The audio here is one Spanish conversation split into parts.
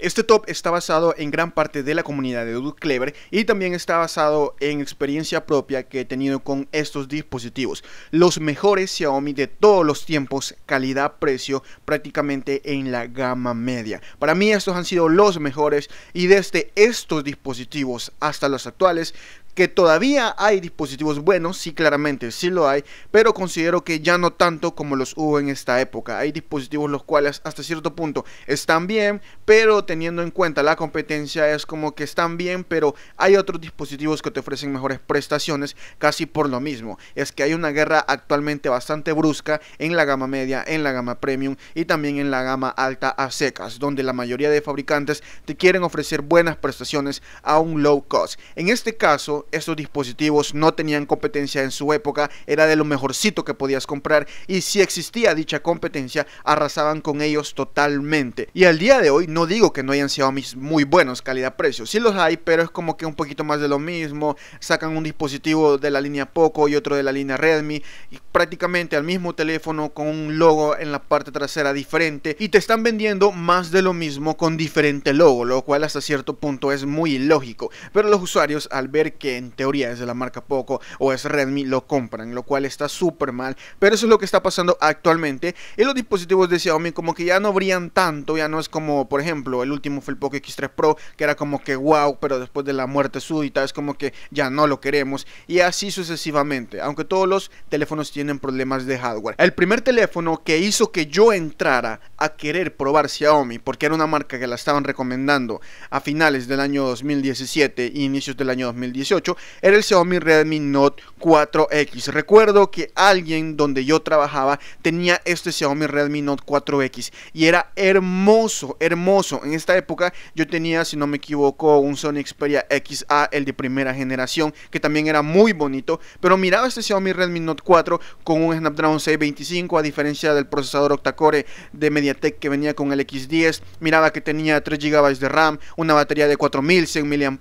Este top está basado en gran parte de la comunidad de Dude Clever y también está basado en experiencia propia que he tenido con estos dispositivos. Los mejores Xiaomi de todos los tiempos, calidad-precio, prácticamente en la gama media. Para mí estos han sido los mejores y desde estos dispositivos hasta los actuales que todavía hay dispositivos buenos, sí claramente, sí lo hay, pero considero que ya no tanto como los hubo en esta época. Hay dispositivos los cuales hasta cierto punto están bien, pero teniendo en cuenta la competencia es como que están bien, pero hay otros dispositivos que te ofrecen mejores prestaciones casi por lo mismo. Es que hay una guerra actualmente bastante brusca en la gama media, en la gama premium y también en la gama alta a secas, donde la mayoría de fabricantes te quieren ofrecer buenas prestaciones a un low cost. En este caso, estos dispositivos no tenían competencia en su época, era de lo mejorcito que podías comprar y si existía dicha competencia arrasaban con ellos totalmente. Y al día de hoy no digo que no hayan sido mis muy buenos calidad-precio, si los hay, pero es como que un poquito más de lo mismo, sacan un dispositivo de la línea Poco y otro de la línea Redmi y prácticamente al mismo teléfono con un logo en la parte trasera diferente y te están vendiendo más de lo mismo con diferente logo, lo cual hasta cierto punto es muy ilógico, pero los usuarios al ver que en teoría es de la marca Poco o es Redmi, lo compran, lo cual está súper mal. Pero eso es lo que está pasando actualmente. Y los dispositivos de Xiaomi como que ya no brillan tanto, ya no es como, por ejemplo, el último fue el Poco X3 Pro, que era como que wow, pero después de la muerte súbita es como que ya no lo queremos. Y así sucesivamente, aunque todos los teléfonos tienen problemas de hardware. El primer teléfono que hizo que yo entrara a querer probar Xiaomi, porque era una marca que la estaban recomendando a finales del año 2017 e inicios del año 2018, era el Xiaomi Redmi Note 4X. Recuerdo que alguien donde yo trabajaba tenía este Xiaomi Redmi Note 4X y era hermoso, hermoso. En esta época yo tenía, si no me equivoco, un Sony Xperia XA, el de primera generación, que también era muy bonito, pero miraba este Xiaomi Redmi Note 4 con un Snapdragon 625 a diferencia del procesador octacore de MediaTek que venía con el X10, miraba que tenía 3 GB de RAM, una batería de 4100 mAh,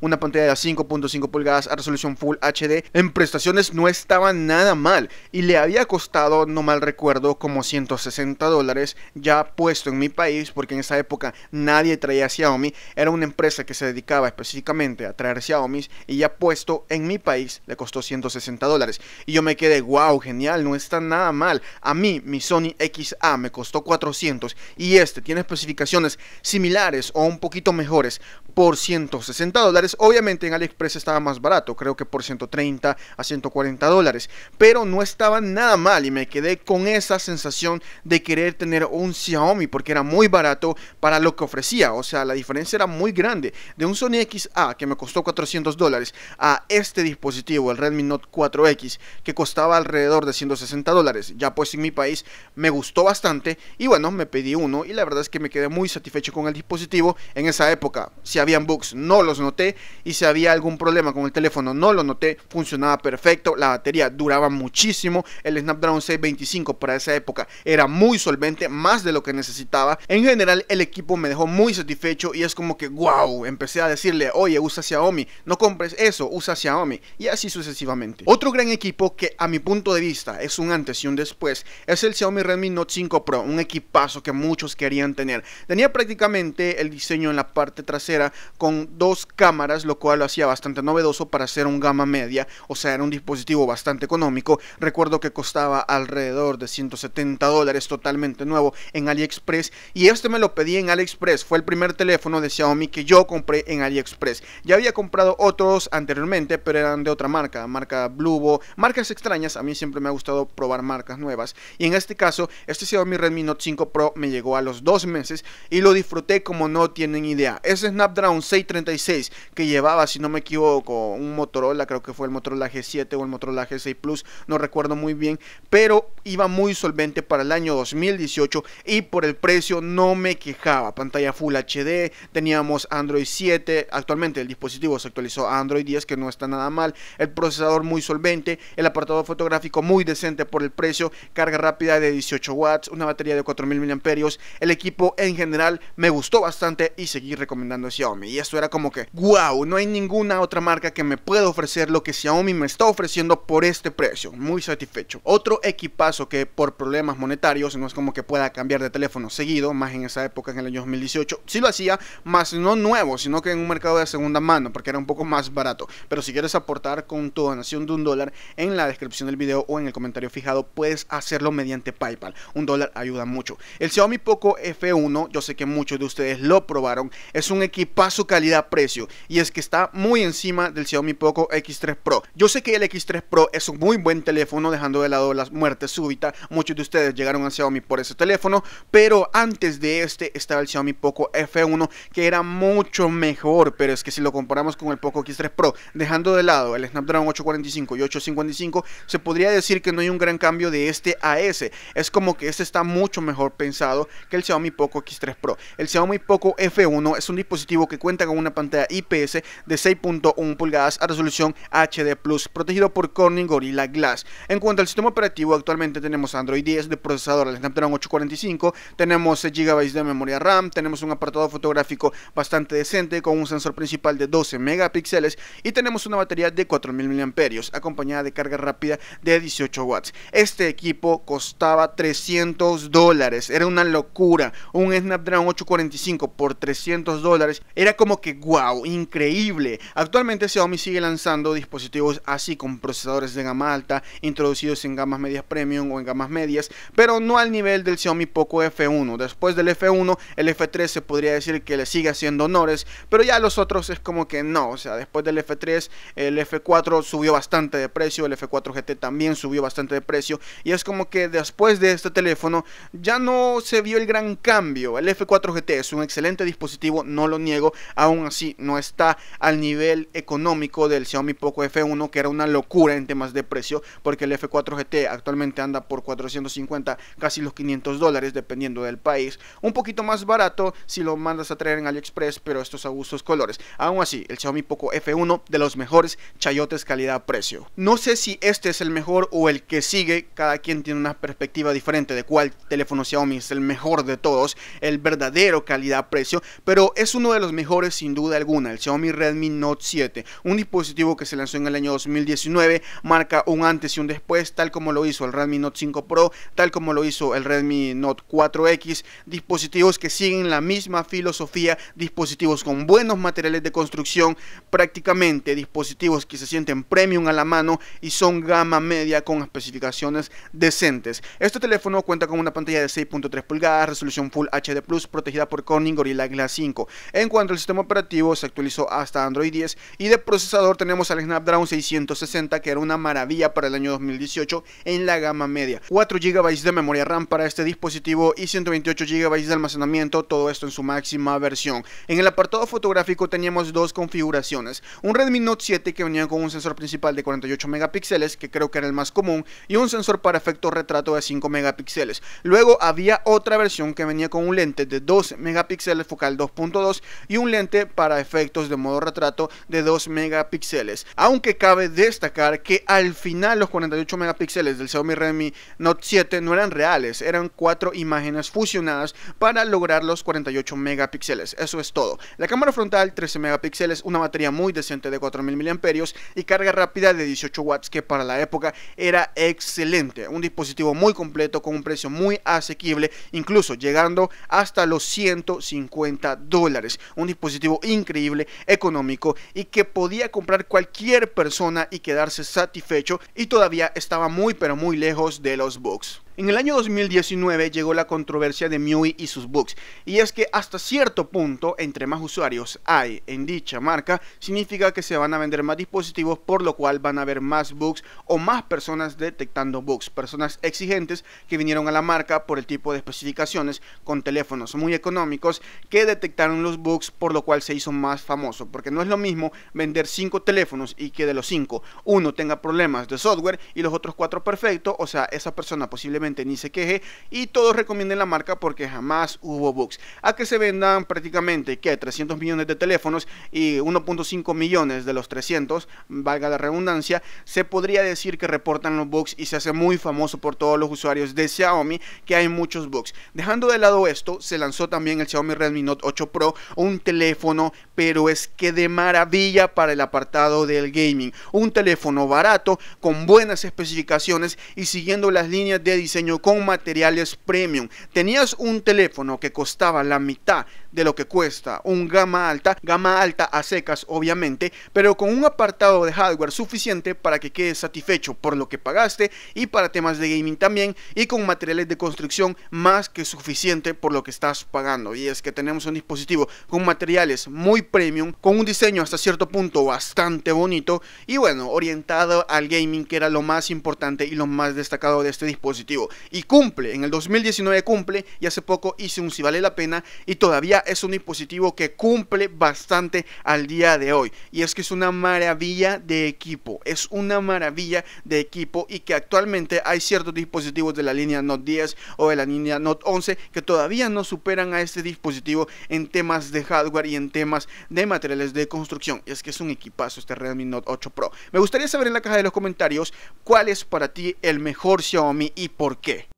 una pantalla de 5.5 pulgadas a resolución Full HD en prestaciones no estaba nada mal y le había costado, no mal recuerdo, como 160 dólares ya puesto en mi país porque en esa época nadie traía Xiaomi, era una empresa que se dedicaba específicamente a traer Xiaomi y ya puesto en mi país le costó 160 dólares y yo me quedé, wow, genial, no está nada mal. A mí mi Sony XA me costó 400 y este tiene especificaciones similares o un poquito mejores por 160 dólares. Obviamente en AliExpress estaba más barato, creo que por 130 a 140 dólares, pero no estaba nada mal y me quedé con esa sensación de querer tener un Xiaomi porque era muy barato para lo que ofrecía, o sea, la diferencia era muy grande de un Sony XA que me costó 400 dólares a este dispositivo, el Redmi Note 4X, que costaba alrededor de 160 dólares, ya pues en mi país me gustó bastante y bueno, me pedí uno y la verdad es que me quedé muy satisfecho con el dispositivo en esa época, si habían bugs no los noté y si había algún problema con el teléfono, no lo noté, funcionaba perfecto, la batería duraba muchísimo, el Snapdragon 625 para esa época era muy solvente, más de lo que necesitaba. En general el equipo me dejó muy satisfecho y es como que wow, empecé a decirle, oye, usa Xiaomi, no compres eso, usa Xiaomi y así sucesivamente. Otro gran equipo que a mi punto de vista es un antes y un después es el Xiaomi Redmi Note 5 Pro, un equipazo que muchos querían tener. Tenía prácticamente el diseño en la parte trasera con dos cámaras, lo cual lo hacía bastante novedoso para ser un gama media, o sea, era un dispositivo bastante económico. Recuerdo que costaba alrededor de 170 dólares totalmente nuevo en AliExpress y este me lo pedí en AliExpress. Fue el primer teléfono de Xiaomi que yo compré en AliExpress. Ya había comprado otros anteriormente, pero eran de otra marca, marca Blubo marcas extrañas. A mí siempre me ha gustado probar marcas nuevas y en este caso, este Xiaomi Redmi Note 5 Pro me llegó a los dos meses y lo disfruté como no tienen idea. Ese Snapdragon 636 que llevaba, si no me equivoco, con un Motorola, creo que fue el Motorola G7 o el Motorola G6 Plus, no recuerdo muy bien, pero iba muy solvente para el año 2018 y por el precio no me quejaba. Pantalla Full HD, teníamos Android 7, actualmente el dispositivo se actualizó a Android 10, que no está nada mal, el procesador muy solvente, el apartado fotográfico muy decente por el precio, carga rápida de 18 watts, una batería de 4000 mAh, el equipo en general me gustó bastante y seguí recomendando Xiaomi. Y esto era como que, wow, no hay ninguna otra marca que me puede ofrecer lo que Xiaomi me está ofreciendo por este precio. Muy satisfecho. Otro equipazo que por problemas monetarios no es como que pueda cambiar de teléfono seguido, más en esa época en el año 2018. si lo hacía, más no nuevo, sino que en un mercado de segunda mano, porque era un poco más barato. Pero si quieres aportar con tu donación de un dólar, en la descripción del video o en el comentario fijado puedes hacerlo mediante PayPal. Un dólar ayuda mucho. El Xiaomi Poco F1, yo sé que muchos de ustedes lo probaron, es un equipazo calidad-precio y es que está muy encima del Xiaomi Poco X3 Pro. Yo sé que el X3 Pro es un muy buen teléfono, dejando de lado las muertes súbitas. Muchos de ustedes llegaron a Xiaomi por ese teléfono, pero antes de este estaba el Xiaomi Poco F1, que era mucho mejor, pero es que si lo comparamos con el Poco X3 Pro, dejando de lado el Snapdragon 845 y 855, se podría decir que no hay un gran cambio de este a ese. Es como que este está mucho mejor pensado que el Xiaomi Poco X3 Pro. El Xiaomi Poco F1 es un dispositivo que cuenta con una pantalla IPS de 6.8. 1 pulgadas a resolución HD Plus, protegido por Corning Gorilla Glass. En cuanto al sistema operativo, actualmente tenemos Android 10 de procesador, al Snapdragon 845, tenemos 6 GB de memoria RAM, tenemos un apartado fotográfico bastante decente con un sensor principal de 12 megapíxeles y tenemos una batería de 4000 mAh acompañada de carga rápida de 18 watts. Este equipo costaba 300 dólares, era una locura, un Snapdragon 845 por 300 dólares, era como que wow, increíble. Actualmente Xiaomi sigue lanzando dispositivos así con procesadores de gama alta introducidos en gamas medias premium o en gamas medias, pero no al nivel del Xiaomi Poco F1. Después del F1, el F3 se podría decir que le sigue haciendo honores, pero ya los otros es como que no, o sea, después del F3, el F4 subió bastante de precio, el F4 GT también subió bastante de precio y es como que después de este teléfono ya no se vio el gran cambio. El F4 GT es un excelente dispositivo, no lo niego, aún así no está al nivel económico del Xiaomi Poco F1, que era una locura en temas de precio, porque el F4 GT actualmente anda por 450, casi los 500 dólares, dependiendo del país. Un poquito más barato si lo mandas a traer en AliExpress, pero estos gustos colores. Aún así, el Xiaomi Poco F1 de los mejores chayotes calidad-precio. No sé si este es el mejor o el que sigue, cada quien tiene una perspectiva diferente de cuál teléfono Xiaomi es el mejor de todos, el verdadero calidad-precio, pero es uno de los mejores sin duda alguna, el Xiaomi Redmi Note 7 un dispositivo que se lanzó en el año 2019 marca un antes y un después, tal como lo hizo el Redmi Note 5 Pro, tal como lo hizo el Redmi Note 4X, dispositivos que siguen la misma filosofía, dispositivos con buenos materiales de construcción, prácticamente dispositivos que se sienten premium a la mano y son gama media con especificaciones decentes. Este teléfono cuenta con una pantalla de 6.3 pulgadas, resolución Full HD Plus, protegida por Corning Gorilla Glass 5. En cuanto al sistema operativo, se actualizó hasta Android 10 y de procesador tenemos al Snapdragon 660, que era una maravilla para el año 2018 en la gama media. 4 GB de memoria RAM para este dispositivo y 128 GB de almacenamiento, todo esto en su máxima versión. En el apartado fotográfico teníamos dos configuraciones, un Redmi Note 7 que venía con un sensor principal de 48 megapíxeles, que creo que era el más común, y un sensor para efecto retrato de 5 megapíxeles. Luego había otra versión que venía con un lente de 2 megapíxeles focal 2.2 y un lente para efectos de modo retrato de 2 megapíxeles. Aunque cabe destacar que al final los 48 megapíxeles del Xiaomi Redmi Note 7 no eran reales, eran cuatro imágenes fusionadas para lograr los 48 megapíxeles. Eso es todo. La cámara frontal 13 megapíxeles, una batería muy decente de 4000 mAh y carga rápida de 18 watts que para la época era excelente. Un dispositivo muy completo con un precio muy asequible, incluso llegando hasta los 150 dólares. Un dispositivo increíble, económico y que podía comprar cualquier persona y quedarse satisfecho y todavía estaba muy pero muy lejos de los books. En el año 2019 llegó la controversia de MIUI y sus books y es que hasta cierto punto, entre más usuarios hay en dicha marca, significa que se van a vender más dispositivos, por lo cual van a haber más bugs o más personas detectando bugs, personas exigentes que vinieron a la marca por el tipo de especificaciones con teléfonos muy económicos que detectaron los bugs, por lo cual se hizo más famoso, porque no es lo mismo vender 5 teléfonos y que de los 5 uno tenga problemas de software y los otros 4 perfectos, o sea, esa persona posiblemente ni se queje y todos recomienden la marca porque jamás hubo bugs. A que se vendan prácticamente que 300 millones de teléfonos y 1.5 millones de los 300, valga la redundancia, se podría decir que reportan los bugs y se hace muy famoso por todos los usuarios de Xiaomi que hay muchos bugs. Dejando de lado esto, se lanzó también el Xiaomi Redmi Note 8 Pro, un teléfono, pero es que de maravilla para el apartado del gaming. Un teléfono barato, con buenas especificaciones y siguiendo las líneas de diseño con materiales premium. Tenías un teléfono que costaba la mitad de lo que cuesta un gama alta, gama alta a secas obviamente, pero con un apartado de hardware suficiente para que quedes satisfecho por lo que pagaste y para temas de gaming también y con materiales de construcción más que suficiente por lo que estás pagando. Y es que tenemos un dispositivo con materiales muy premium, con un diseño hasta cierto punto bastante bonito y bueno, orientado al gaming que era lo más importante y lo más destacado de este dispositivo. Y cumple, en el 2019 cumple y hace poco hice un si vale la pena y todavía es un dispositivo que cumple bastante al día de hoy. Y es que es una maravilla de equipo. Es una maravilla de equipo y que actualmente hay ciertos dispositivos de la línea Note 10 o de la línea Note 11 que todavía no superan a este dispositivo en temas de hardware y en temas de materiales de construcción. Y es que es un equipazo este Redmi Note 8 Pro. Me gustaría saber en la caja de los comentarios cuál es para ti el mejor Xiaomi y por qué.